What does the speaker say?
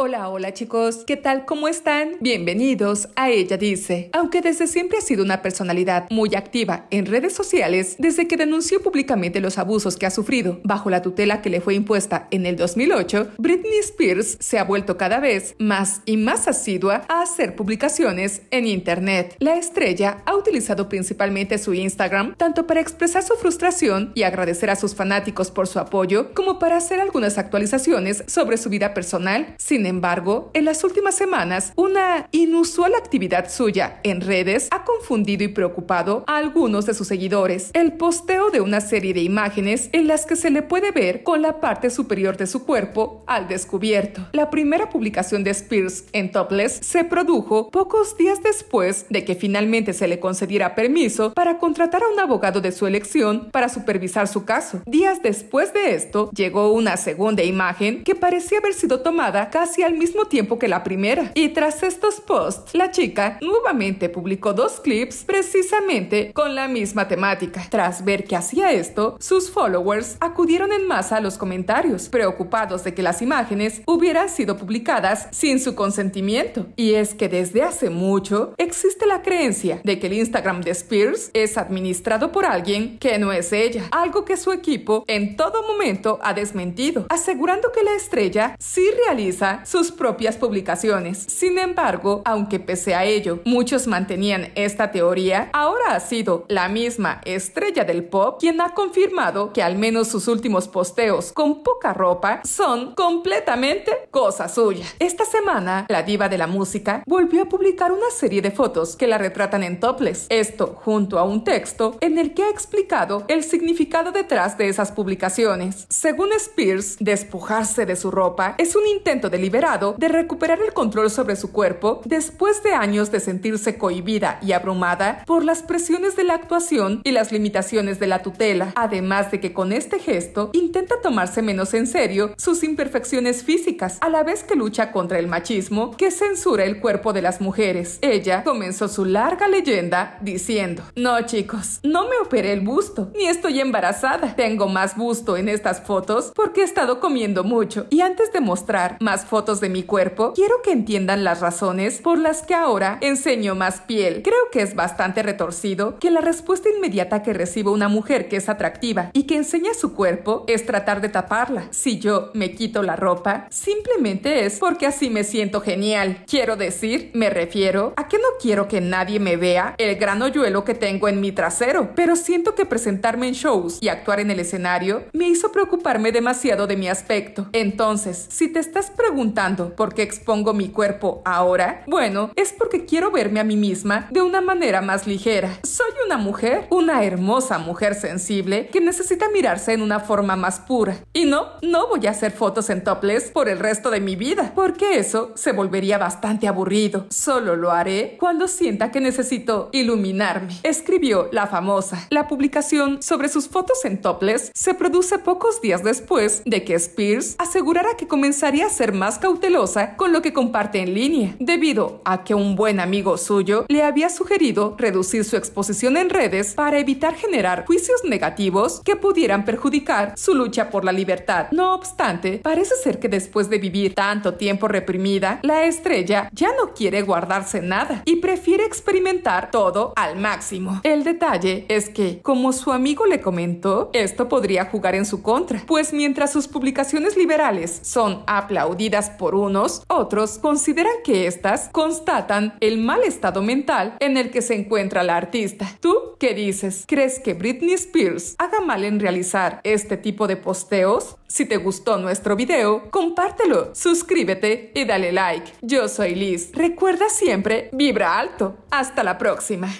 Hola, hola chicos, ¿qué tal? ¿Cómo están? Bienvenidos a Ella Dice. Aunque desde siempre ha sido una personalidad muy activa en redes sociales, desde que denunció públicamente los abusos que ha sufrido bajo la tutela que le fue impuesta en el 2008, Britney Spears se ha vuelto cada vez más y más asidua a hacer publicaciones en Internet. La estrella ha utilizado principalmente su Instagram tanto para expresar su frustración y agradecer a sus fanáticos por su apoyo, como para hacer algunas actualizaciones sobre su vida personal sin embargo, en las últimas semanas, una inusual actividad suya en redes ha confundido y preocupado a algunos de sus seguidores. El posteo de una serie de imágenes en las que se le puede ver con la parte superior de su cuerpo al descubierto. La primera publicación de Spears en Topless se produjo pocos días después de que finalmente se le concediera permiso para contratar a un abogado de su elección para supervisar su caso. Días después de esto, llegó una segunda imagen que parecía haber sido tomada casi al mismo tiempo que la primera. Y tras estos posts, la chica nuevamente publicó dos clips precisamente con la misma temática. Tras ver que hacía esto, sus followers acudieron en masa a los comentarios, preocupados de que las imágenes hubieran sido publicadas sin su consentimiento. Y es que desde hace mucho existe la creencia de que el Instagram de Spears es administrado por alguien que no es ella, algo que su equipo en todo momento ha desmentido, asegurando que la estrella sí realiza sus propias publicaciones. Sin embargo, aunque pese a ello muchos mantenían esta teoría, ahora ha sido la misma estrella del pop quien ha confirmado que al menos sus últimos posteos con poca ropa son completamente cosa suya. Esta semana, la diva de la música volvió a publicar una serie de fotos que la retratan en topless. Esto junto a un texto en el que ha explicado el significado detrás de esas publicaciones. Según Spears, despojarse de su ropa es un intento de liberación de recuperar el control sobre su cuerpo después de años de sentirse cohibida y abrumada por las presiones de la actuación y las limitaciones de la tutela, además de que con este gesto intenta tomarse menos en serio sus imperfecciones físicas a la vez que lucha contra el machismo que censura el cuerpo de las mujeres. Ella comenzó su larga leyenda diciendo, no chicos, no me operé el busto, ni estoy embarazada, tengo más busto en estas fotos porque he estado comiendo mucho y antes de mostrar más fotos de mi cuerpo, quiero que entiendan las razones por las que ahora enseño más piel. Creo que es bastante retorcido que la respuesta inmediata que recibo una mujer que es atractiva y que enseña su cuerpo es tratar de taparla. Si yo me quito la ropa, simplemente es porque así me siento genial. Quiero decir, me refiero a que no quiero que nadie me vea el gran hoyuelo que tengo en mi trasero, pero siento que presentarme en shows y actuar en el escenario me hizo preocuparme demasiado de mi aspecto. Entonces, si te estás preguntando tanto por qué expongo mi cuerpo ahora? Bueno, es porque quiero verme a mí misma de una manera más ligera. Soy una mujer, una hermosa mujer sensible que necesita mirarse en una forma más pura. Y no, no voy a hacer fotos en topless por el resto de mi vida, porque eso se volvería bastante aburrido. Solo lo haré cuando sienta que necesito iluminarme, escribió la famosa. La publicación sobre sus fotos en topless se produce pocos días después de que Spears asegurara que comenzaría a ser más cautelosa con lo que comparte en línea, debido a que un buen amigo suyo le había sugerido reducir su exposición en redes para evitar generar juicios negativos que pudieran perjudicar su lucha por la libertad. No obstante, parece ser que después de vivir tanto tiempo reprimida, la estrella ya no quiere guardarse nada y prefiere experimentar todo al máximo. El detalle es que, como su amigo le comentó, esto podría jugar en su contra, pues mientras sus publicaciones liberales son aplaudidas por unos, otros consideran que estas constatan el mal estado mental en el que se encuentra la artista. ¿Tú qué dices? ¿Crees que Britney Spears haga mal en realizar este tipo de posteos? Si te gustó nuestro video, compártelo, suscríbete y dale like. Yo soy Liz. Recuerda siempre, vibra alto. Hasta la próxima.